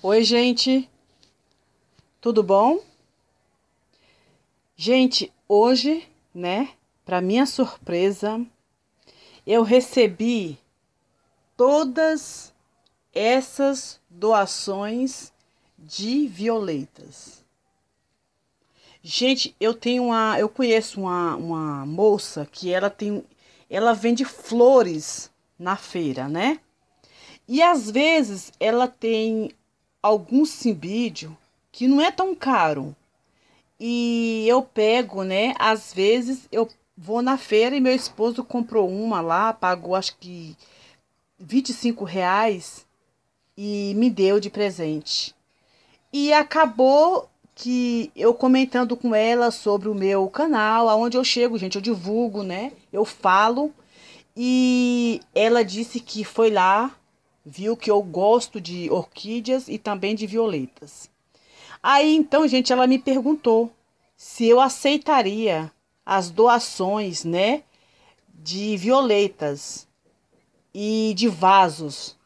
Oi, gente. Tudo bom? Gente, hoje, né, para minha surpresa, eu recebi todas essas doações de violetas. Gente, eu tenho uma, eu conheço uma, uma moça que ela tem, ela vende flores na feira, né? E às vezes ela tem algum simbídio que não é tão caro. E eu pego, né? Às vezes eu vou na feira e meu esposo comprou uma lá, pagou acho que 25 reais e me deu de presente. E acabou que eu comentando com ela sobre o meu canal, aonde eu chego, gente, eu divulgo, né? Eu falo. E ela disse que foi lá viu que eu gosto de orquídeas e também de violetas. Aí então, gente, ela me perguntou se eu aceitaria as doações, né, de violetas e de vasos,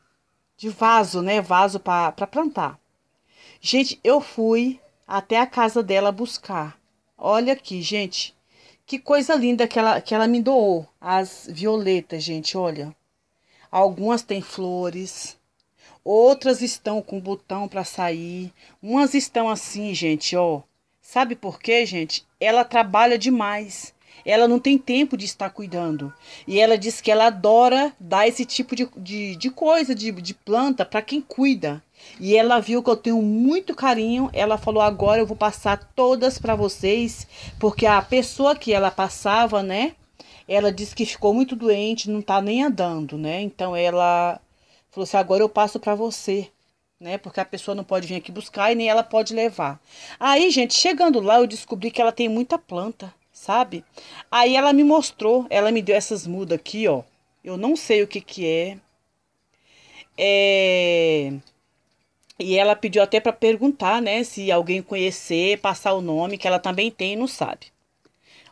de vaso, né, vaso para plantar. Gente, eu fui até a casa dela buscar. Olha aqui, gente, que coisa linda que ela, que ela me doou, as violetas, gente, olha. Algumas têm flores, outras estão com botão para sair, umas estão assim, gente, ó. Sabe por quê, gente? Ela trabalha demais. Ela não tem tempo de estar cuidando. E ela diz que ela adora dar esse tipo de, de, de coisa, de, de planta, para quem cuida. E ela viu que eu tenho muito carinho. Ela falou: agora eu vou passar todas para vocês, porque a pessoa que ela passava, né? Ela disse que ficou muito doente, não tá nem andando, né? Então ela falou assim: agora eu passo para você, né? Porque a pessoa não pode vir aqui buscar e nem ela pode levar. Aí, gente, chegando lá, eu descobri que ela tem muita planta, sabe? Aí ela me mostrou, ela me deu essas mudas aqui, ó. Eu não sei o que que é. É. E ela pediu até para perguntar, né, se alguém conhecer, passar o nome, que ela também tem e não sabe.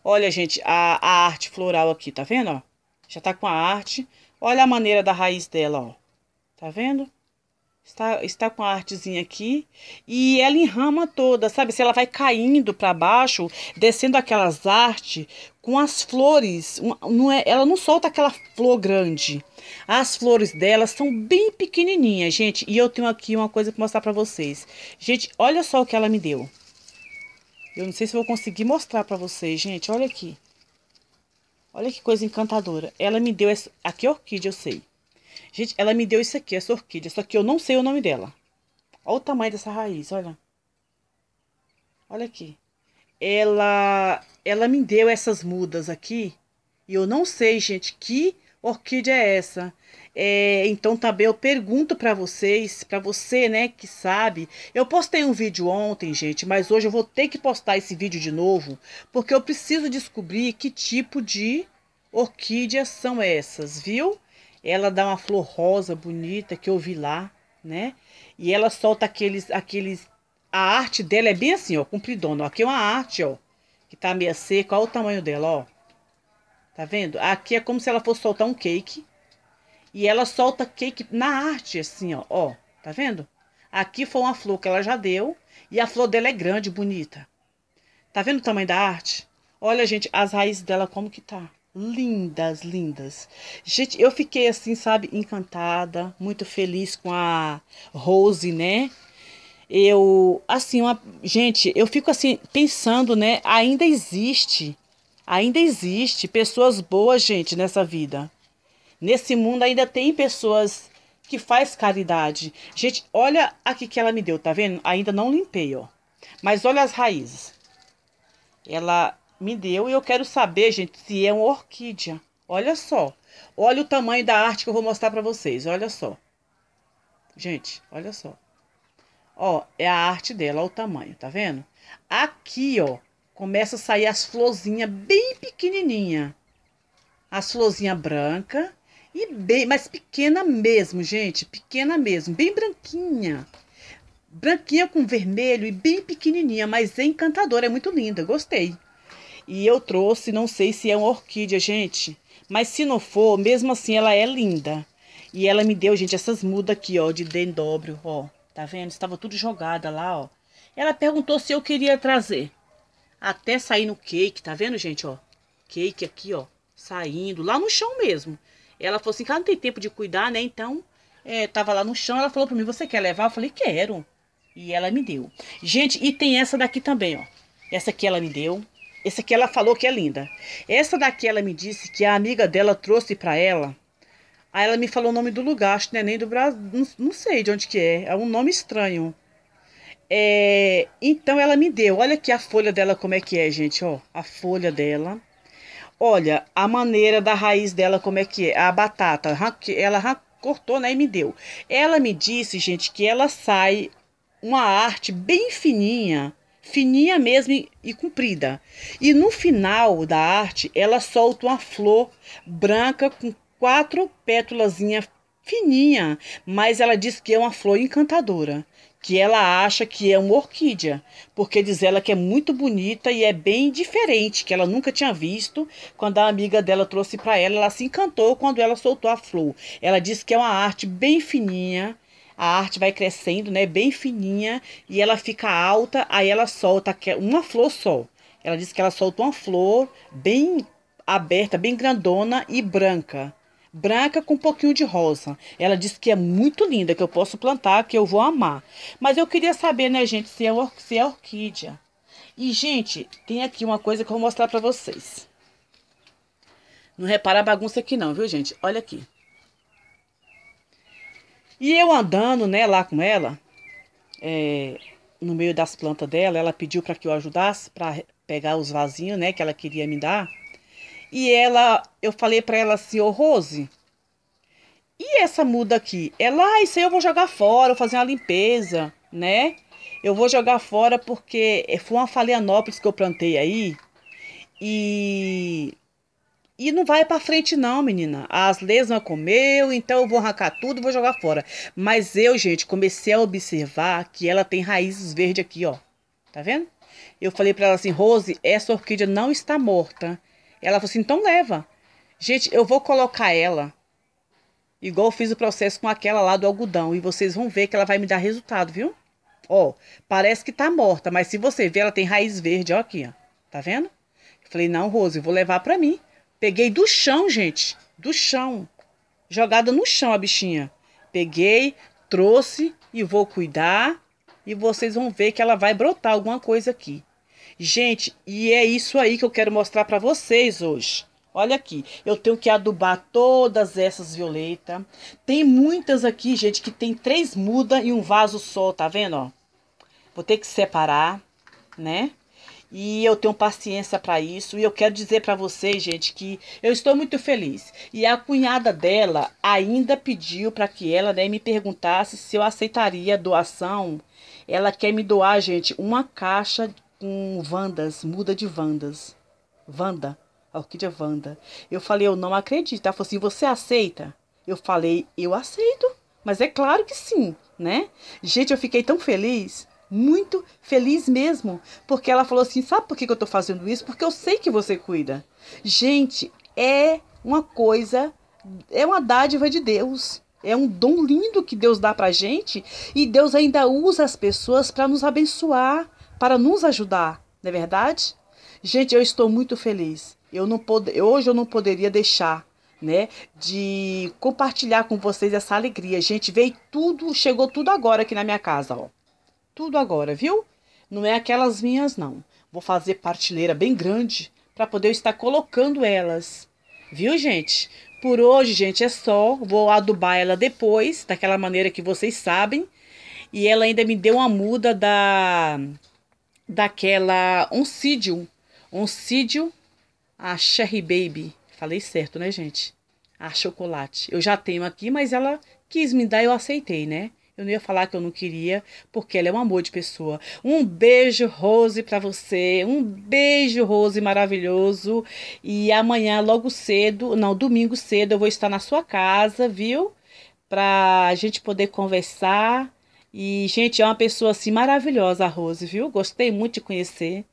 Olha, gente, a, a arte floral aqui, tá vendo, ó? Já tá com a arte. Olha a maneira da raiz dela, ó. Tá vendo? Está, está com a artezinha aqui. E ela enrama toda, sabe? Se ela vai caindo para baixo, descendo aquelas artes com as flores. Não é, ela não solta aquela flor grande. As flores dela são bem pequenininhas, gente. E eu tenho aqui uma coisa para mostrar para vocês. Gente, olha só o que ela me deu. Eu não sei se vou conseguir mostrar para vocês, gente. Olha aqui. Olha que coisa encantadora. Ela me deu essa... Aqui é orquídea, eu sei. Gente, ela me deu isso aqui, essa orquídea. Só que eu não sei o nome dela. Olha o tamanho dessa raiz, olha. Olha aqui. Ela, ela me deu essas mudas aqui. E eu não sei, gente, que orquídea é essa? É, então também eu pergunto para vocês, para você, né, que sabe. Eu postei um vídeo ontem, gente, mas hoje eu vou ter que postar esse vídeo de novo, porque eu preciso descobrir que tipo de orquídeas são essas, viu? Ela dá uma flor rosa bonita que eu vi lá, né? E ela solta aqueles aqueles a arte dela é bem assim, ó, compridona. Aqui é uma arte, ó, que tá meio seca. Olha o tamanho dela, ó. Tá vendo? Aqui é como se ela fosse soltar um cake. E ela solta cake na arte, assim, ó. ó tá vendo? Aqui foi uma flor que ela já deu. E a flor dela é grande, bonita. Tá vendo o tamanho da arte? Olha, gente, as raízes dela como que tá. Lindas, lindas. Gente, eu fiquei assim, sabe, encantada, muito feliz com a Rose, né? Eu, assim, uma, gente, eu fico assim pensando, né? Ainda existe Ainda existe pessoas boas, gente, nessa vida. Nesse mundo ainda tem pessoas que faz caridade. Gente, olha aqui que ela me deu, tá vendo? Ainda não limpei, ó. Mas olha as raízes. Ela me deu e eu quero saber, gente, se é uma orquídea. Olha só. Olha o tamanho da arte que eu vou mostrar para vocês. Olha só. Gente, olha só. Ó, é a arte dela, olha o tamanho, tá vendo? Aqui, ó, começa a sair as florzinhas bem pequenininha. As florzinhas branca e bem, mas pequena mesmo, gente, pequena mesmo, bem branquinha. Branquinha com vermelho e bem pequenininha, mas é encantadora, é muito linda, gostei. E eu trouxe, não sei se é uma orquídea, gente, mas se não for, mesmo assim ela é linda. E ela me deu, gente, essas mudas aqui, ó, de dendóbrio, ó. Tá vendo? Estava tudo jogada lá, ó. Ela perguntou se eu queria trazer até sair no cake, tá vendo, gente, ó? Cake aqui, ó, saindo, lá no chão mesmo. Ela falou assim, cara não tem tempo de cuidar, né, então, é, tava lá no chão, ela falou pra mim, você quer levar? Eu falei, quero. E ela me deu. Gente, e tem essa daqui também, ó. Essa aqui ela me deu. Essa aqui ela falou que é linda. Essa daqui ela me disse que a amiga dela trouxe pra ela. Aí ela me falou o nome do lugar, acho que não é nem do Brasil, não, não sei de onde que é. É um nome estranho. É, então ela me deu. Olha aqui a folha dela, como é que é, gente. Ó, a folha dela. Olha a maneira da raiz dela, como é que é. A batata. Ela cortou, né? E me deu. Ela me disse, gente, que ela sai uma arte bem fininha. Fininha mesmo e, e comprida. E no final da arte, ela solta uma flor branca com quatro pétulazinhas fininha, mas ela diz que é uma flor encantadora que ela acha que é uma orquídea, porque diz ela que é muito bonita e é bem diferente, que ela nunca tinha visto. Quando a amiga dela trouxe para ela, ela se encantou quando ela soltou a flor. Ela disse que é uma arte bem fininha, a arte vai crescendo, né, bem fininha, e ela fica alta, aí ela solta uma flor só. Ela disse que ela solta uma flor bem aberta, bem grandona e branca branca com um pouquinho de rosa. Ela disse que é muito linda, que eu posso plantar, que eu vou amar. Mas eu queria saber, né, gente, se é, se é orquídea. E, gente, tem aqui uma coisa que eu vou mostrar pra vocês. Não repara a bagunça aqui não, viu, gente? Olha aqui. E eu andando, né, lá com ela, é, no meio das plantas dela, ela pediu para que eu ajudasse para pegar os vasinhos, né, que ela queria me dar. E ela, eu falei para ela assim, ô oh, Rose, e essa muda aqui? Ela, ah, isso aí eu vou jogar fora, vou fazer uma limpeza, né? Eu vou jogar fora porque foi uma Phalaenopsis que eu plantei aí. E e não vai para frente não, menina. As lesmas comeu, então eu vou arrancar tudo, e vou jogar fora. Mas eu, gente, comecei a observar que ela tem raízes verdes aqui, ó. Tá vendo? Eu falei para ela assim, Rose, essa orquídea não está morta. Ela falou assim: então leva. Gente, eu vou colocar ela igual eu fiz o processo com aquela lá do algodão. E vocês vão ver que ela vai me dar resultado, viu? Ó, parece que tá morta, mas se você ver, ela tem raiz verde, ó aqui, ó. Tá vendo? Eu falei, não, Rose, vou levar pra mim. Peguei do chão, gente. Do chão. Jogada no chão a bichinha. Peguei, trouxe e vou cuidar. E vocês vão ver que ela vai brotar alguma coisa aqui. Gente, e é isso aí que eu quero mostrar para vocês hoje. Olha aqui, eu tenho que adubar todas essas violetas. Tem muitas aqui, gente, que tem três mudas e um vaso só, tá vendo? Ó? Vou ter que separar, né? E eu tenho paciência para isso. E eu quero dizer para vocês, gente, que eu estou muito feliz. E a cunhada dela ainda pediu para que ela né, me perguntasse se eu aceitaria doação. Ela quer me doar, gente, uma caixa com Vandas, muda de Vandas. Vanda, a orquídea Vanda. Eu falei, eu não acredito. Ela falou assim, você aceita? Eu falei, eu aceito. Mas é claro que sim, né? Gente, eu fiquei tão feliz, muito feliz mesmo. Porque ela falou assim, sabe por que eu tô fazendo isso? Porque eu sei que você cuida. Gente, é uma coisa, é uma dádiva de Deus. É um dom lindo que Deus dá para gente e Deus ainda usa as pessoas para nos abençoar, para nos ajudar, não é verdade? Gente, eu estou muito feliz. Eu não pod, hoje eu não poderia deixar, né, de compartilhar com vocês essa alegria. Gente, veio tudo, chegou tudo agora aqui na minha casa, ó. Tudo agora, viu? Não é aquelas minhas não. Vou fazer partilheira bem grande para poder estar colocando elas. Viu, gente? Por hoje, gente, é só. Vou adubar ela depois, daquela maneira que vocês sabem. E ela ainda me deu uma muda da daquela Oncidium. Oncidium a Cherry Baby. Falei certo, né, gente? A chocolate. Eu já tenho aqui, mas ela quis me dar, eu aceitei, né? Eu não ia falar que eu não queria, porque ela é um amor de pessoa. Um beijo, Rose, para você. Um beijo, Rose, maravilhoso. E amanhã, logo cedo, não, domingo cedo, eu vou estar na sua casa, viu? Pra gente poder conversar e, gente, é uma pessoa assim maravilhosa, a Rose, viu? Gostei muito de conhecer.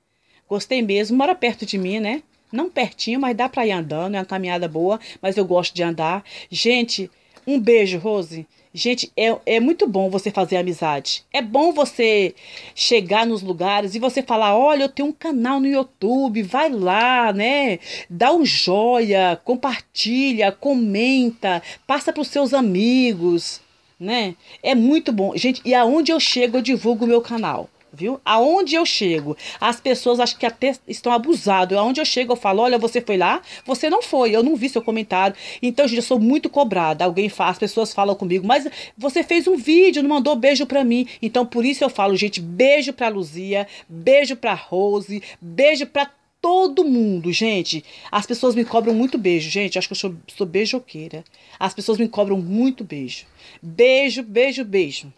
Gostei mesmo. Mora perto de mim, né? Não pertinho, mas dá para ir andando. É uma caminhada boa, mas eu gosto de andar. Gente, um beijo, Rose. Gente, é, é muito bom você fazer amizade. É bom você chegar nos lugares e você falar: olha, eu tenho um canal no YouTube, vai lá, né? Dá um joia, compartilha, comenta, passa para os seus amigos né? É muito bom. Gente, e aonde eu chego, eu divulgo o meu canal. Viu? Aonde eu chego, as pessoas acho que até estão abusado Aonde eu chego, eu falo: olha, você foi lá, você não foi, eu não vi seu comentário. Então, gente, eu sou muito cobrada. Alguém faz, as pessoas falam comigo, mas você fez um vídeo, não mandou beijo pra mim. Então, por isso eu falo, gente, beijo pra Luzia, beijo pra Rose, beijo pra todo mundo, gente. As pessoas me cobram muito beijo, gente. Acho que eu sou, sou beijoqueira. As pessoas me cobram muito beijo. Beijo, beijo, beijo.